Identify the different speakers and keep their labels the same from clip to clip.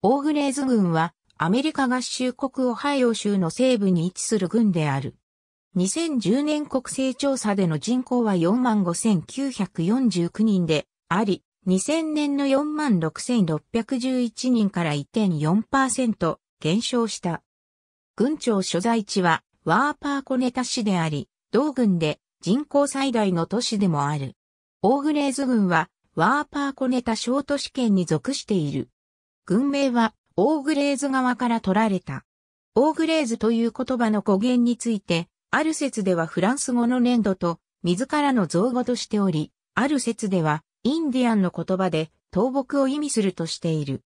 Speaker 1: オーグレーズ軍はアメリカ合衆国オハイオ州の西部に位置する軍である。2010年国勢調査での人口は45,949人であり、2000年の46,611人から1.4%減少した。軍庁所在地はワーパーコネタ市であり、同軍で人口最大の都市でもある。オーグレーズ軍はワーパーコネタ小都市圏に属している。軍名は、オーグレーズ側から取られた。オーグレーズという言葉の語源について、ある説ではフランス語の粘土と、自らの造語としており、ある説では、インディアンの言葉で、倒木を意味するとしている。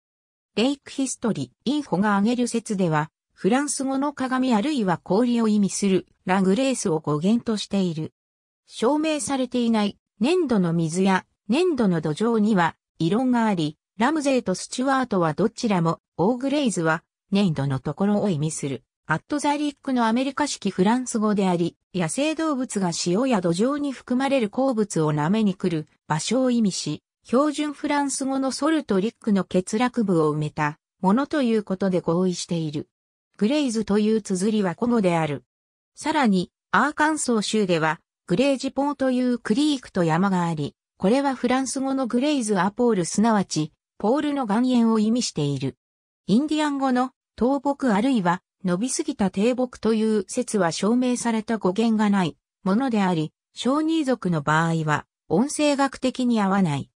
Speaker 1: レイクヒストリ、ーインフォが挙げる説では、フランス語の鏡あるいは氷を意味する、ラグレースを語源としている。証明されていない、粘土の水や、粘土の土壌には、異論があり、ラムゼイとスチュワートはどちらも、オーグレイズは、粘土のところを意味する。アットザリックのアメリカ式フランス語であり、野生動物が塩や土壌に含まれる鉱物を舐めに来る場所を意味し、標準フランス語のソルトリックの欠落部を埋めたものということで合意している。グレイズという綴りは古語である。さらに、アーカンソー州では、グレージポーというクリークと山があり、これはフランス語のグレイズアポールすなわち、ポールの岩塩を意味している。インディアン語の倒木あるいは伸びすぎた低木という説は証明された語源がないものであり、小児族の場合は音声学的に合わない。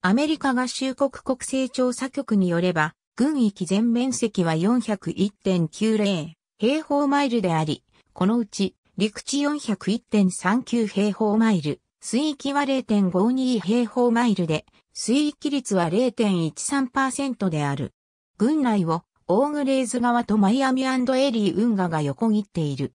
Speaker 1: アメリカ合衆国国勢調査局によれば、軍域全面積は401.90平方マイルであり、このうち陸地401.39平方マイル、水域は0.52平方マイルで、水域率は0.13%である。軍内をオーグレーズ川とマイアミエリー運河が横切っている。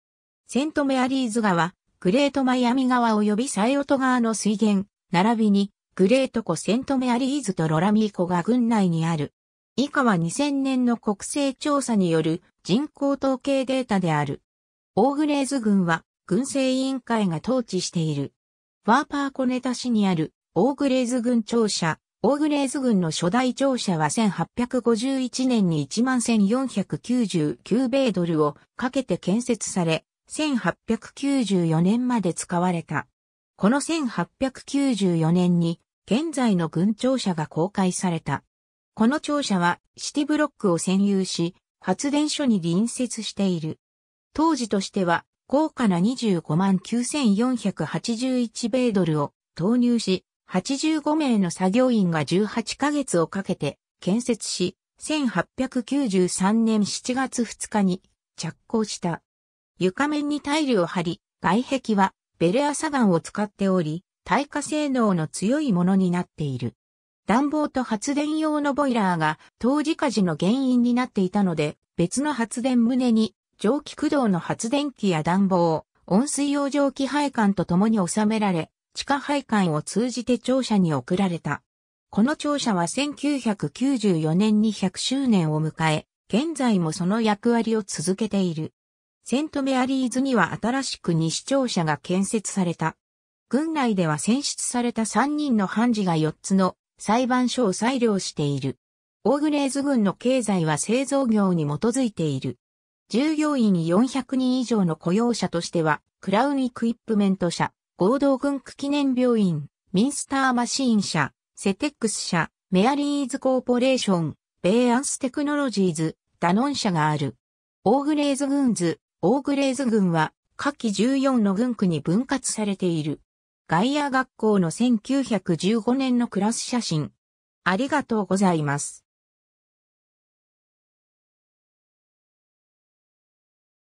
Speaker 1: セントメアリーズ川、グレートマイアミ川及びサイオト川の水源、並びにグレート湖セントメアリーズとロラミー湖が軍内にある。以下は2000年の国勢調査による人口統計データである。オーグレーズ軍は軍政委員会が統治している。ファーパーコネタ市にあるオーグレーズ軍庁舎。オーグレーズ軍の初代庁舎は1851年に11,499米ドルをかけて建設され、1894年まで使われた。この1894年に現在の軍庁舎が公開された。この庁舎はシティブロックを占有し、発電所に隣接している。当時としては高価な25万9481米ドルを投入し、85名の作業員が18ヶ月をかけて建設し、1893年7月2日に着工した。床面にタイルを張り、外壁はベレアサガンを使っており、耐火性能の強いものになっている。暖房と発電用のボイラーが当時火事の原因になっていたので、別の発電棟に蒸気駆動の発電機や暖房、温水用蒸気配管と共に収められ、地下配管を通じて庁舎に送られた。この庁舎は1994年に100周年を迎え、現在もその役割を続けている。セントメアリーズには新しく西庁舎が建設された。軍内では選出された3人の判事が4つの裁判所を裁量している。オーグレーズ軍の経済は製造業に基づいている。従業員400人以上の雇用者としては、クラウンイクイップメント社、合同軍区記念病院、ミンスターマシーン社、セテックス社、メアリーズコーポレーション、ベイアンステクノロジーズ、ダノン社がある。オーグレーズ軍図、オーグレーズ軍は、下記14の軍区に分割されている。ガイア学校の1915年のクラス写真。ありがとうございます。